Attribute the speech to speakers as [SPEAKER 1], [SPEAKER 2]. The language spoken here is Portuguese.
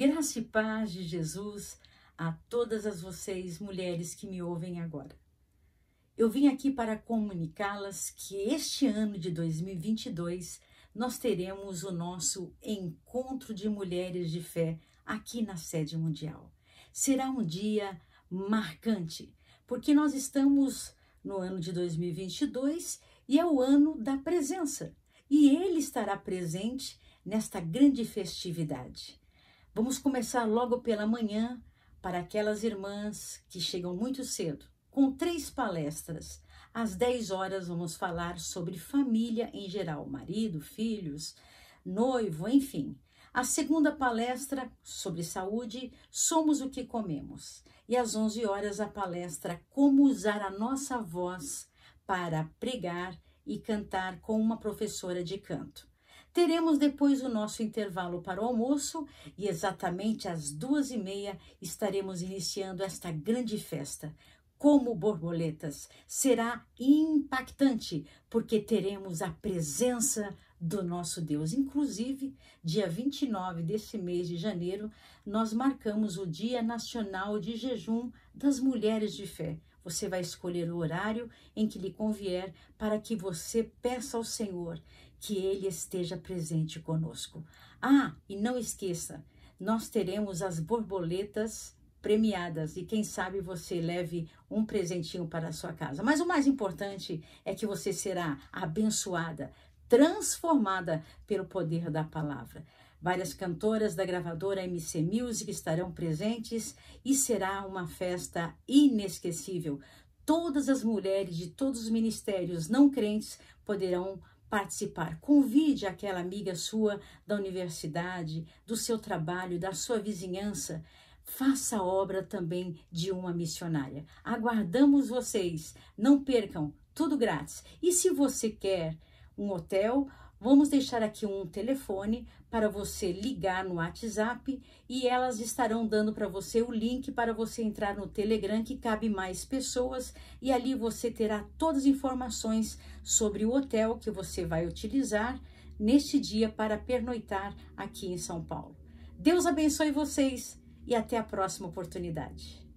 [SPEAKER 1] Graça e paz de Jesus a todas as vocês, mulheres que me ouvem agora. Eu vim aqui para comunicá-las que este ano de 2022 nós teremos o nosso encontro de mulheres de fé aqui na sede mundial. Será um dia marcante, porque nós estamos no ano de 2022 e é o ano da presença, e ele estará presente nesta grande festividade. Vamos começar logo pela manhã para aquelas irmãs que chegam muito cedo, com três palestras. Às 10 horas vamos falar sobre família em geral, marido, filhos, noivo, enfim. A segunda palestra sobre saúde, somos o que comemos. E às 11 horas a palestra como usar a nossa voz para pregar e cantar com uma professora de canto. Teremos depois o nosso intervalo para o almoço e exatamente às duas e meia estaremos iniciando esta grande festa. Como borboletas, será impactante, porque teremos a presença do nosso Deus. Inclusive, dia 29 desse mês de janeiro, nós marcamos o Dia Nacional de Jejum das Mulheres de Fé. Você vai escolher o horário em que lhe convier para que você peça ao Senhor que Ele esteja presente conosco. Ah, e não esqueça, nós teremos as borboletas premiadas e quem sabe você leve um presentinho para a sua casa. Mas o mais importante é que você será abençoada, transformada pelo poder da palavra. Várias cantoras da gravadora MC Music estarão presentes e será uma festa inesquecível. Todas as mulheres de todos os ministérios não crentes poderão participar. Convide aquela amiga sua da universidade, do seu trabalho, da sua vizinhança. Faça a obra também de uma missionária. Aguardamos vocês. Não percam, tudo grátis. E se você quer um hotel Vamos deixar aqui um telefone para você ligar no WhatsApp e elas estarão dando para você o link para você entrar no Telegram que cabe mais pessoas e ali você terá todas as informações sobre o hotel que você vai utilizar neste dia para pernoitar aqui em São Paulo. Deus abençoe vocês e até a próxima oportunidade.